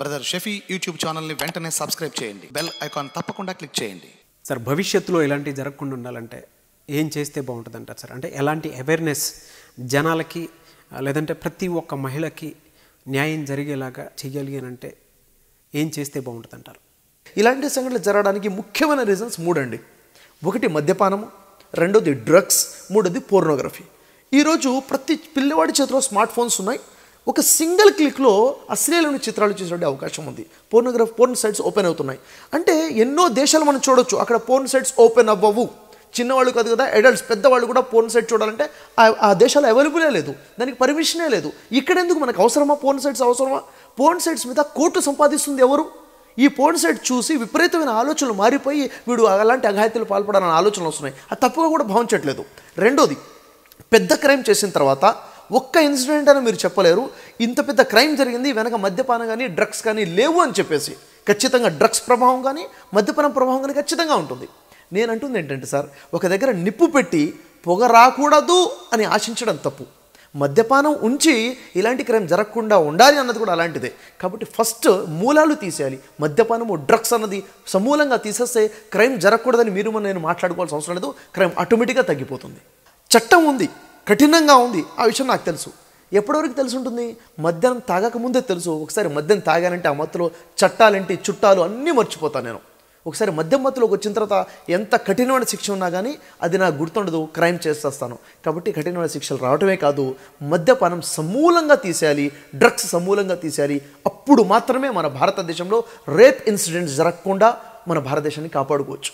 brother షెఫీ YouTube ఛానల్ని వెంటనే subscribe చేయండి బెల్ ఐకాన్ తప్పకుండా క్లిక్ చేయండి సార్ భవిష్యత్తులో ఇలాంటివి జరగకుండా ఉండాలంటే ఏం చేస్తే బాగుంటుంది అంటారు సార్ అంటే ఎలాంటి అవేర్నెస్ జనాలకి లేదంటే ప్రతి ఒక్క మహిళకి న్యాయం జరిగేలాగా చేయాలి అని అంటే ఏం చేస్తే బాగుంటుంది అంటారు ఇలాంటి సంఘటనలు జరగడానికి ముఖ్యమైన రీజన్స్ మూడండి ఒకటి మద్యపానము రెండోది డ్రగ్స్ మూడోది పోర్నోగ్రఫీ ఈరోజు ప్రతి పిల్లవాడి చేతిలో స్మార్ట్ ఫోన్స్ ఉన్నాయి ఒక సింగిల్ క్లిక్లో అశ్లీలమైన చిత్రాలు చూసేటువంటి అవకాశం ఉంది పోర్నోగ్రఫీ పోర్న్ సైట్స్ ఓపెన్ అవుతున్నాయి అంటే ఎన్నో దేశాలు మనం చూడొచ్చు అక్కడ పోర్న్ సైట్స్ ఓపెన్ అవ్వవు చిన్నవాళ్ళు కాదు కదా అడల్ట్స్ పెద్దవాళ్ళు కూడా పోర్న్ సైట్ చూడాలంటే ఆ దేశాలు అవైలబులే లేదు దానికి పర్మిషనే లేదు ఇక్కడ ఎందుకు మనకు అవసరమా పోర్న్ సైట్స్ అవసరమా పోర్న్ సైట్స్ మీద కోర్టు సంపాదిస్తుంది ఎవరు ఈ పోర్న్ సైట్ చూసి విపరీతమైన ఆలోచనలు మారిపోయి వీడు అలాంటి అఘాయితీలు పాల్పడాలన్న ఆలోచనలు వస్తున్నాయి అది తప్పుగా కూడా భావించట్లేదు రెండోది పెద్ద క్రైమ్ చేసిన తర్వాత ఒక్క ఇన్సిడెంట్ అని మీరు చెప్పలేరు ఇంత పెద్ద క్రైమ్ జరిగింది వెనక మద్యపానం కానీ డ్రగ్స్ కానీ లేవు అని చెప్పేసి ఖచ్చితంగా డ్రగ్స్ ప్రభావం కానీ మద్యపానం ప్రభావం కానీ ఖచ్చితంగా ఉంటుంది నేను అంటుంది ఏంటంటే సార్ ఒక దగ్గర నిప్పు పెట్టి పొగ రాకూడదు అని ఆశించడం తప్పు మద్యపానం ఉంచి ఇలాంటి క్రైమ్ జరగకుండా ఉండాలి అన్నది కూడా అలాంటిదే కాబట్టి ఫస్ట్ మూలాలు తీసేయాలి మద్యపానము డ్రగ్స్ అన్నది సమూలంగా తీసేస్తే క్రైమ్ జరగకూడదని మీరు నేను మాట్లాడుకోవాల్సిన అవసరం లేదు క్రైమ్ ఆటోమేటిక్గా తగ్గిపోతుంది చట్టం ఉంది కఠినంగా ఉంది ఆ విషయం నాకు తెలుసు ఎప్పటివరకు తెలిసి ఉంటుంది మధ్యాహ్నం ముందే తెలుసు ఒకసారి మద్యం తాగానంటే ఆ మత్తులో చట్టాలంటే చుట్టాలు అన్నీ మర్చిపోతాను నేను ఒకసారి మద్యం మత్తులోకి వచ్చిన తర్వాత ఎంత కఠినమైన శిక్ష ఉన్నా కానీ అది నాకు గుర్తుండదు క్రైమ్ చేసేస్తాను కాబట్టి కఠినమైన శిక్షలు రావటమే కాదు మద్యపానం సమూలంగా తీసేయాలి డ్రగ్స్ సమూలంగా తీసేయాలి అప్పుడు మాత్రమే మన భారతదేశంలో రేప్ ఇన్సిడెంట్స్ జరగకుండా మన భారతదేశాన్ని కాపాడుకోవచ్చు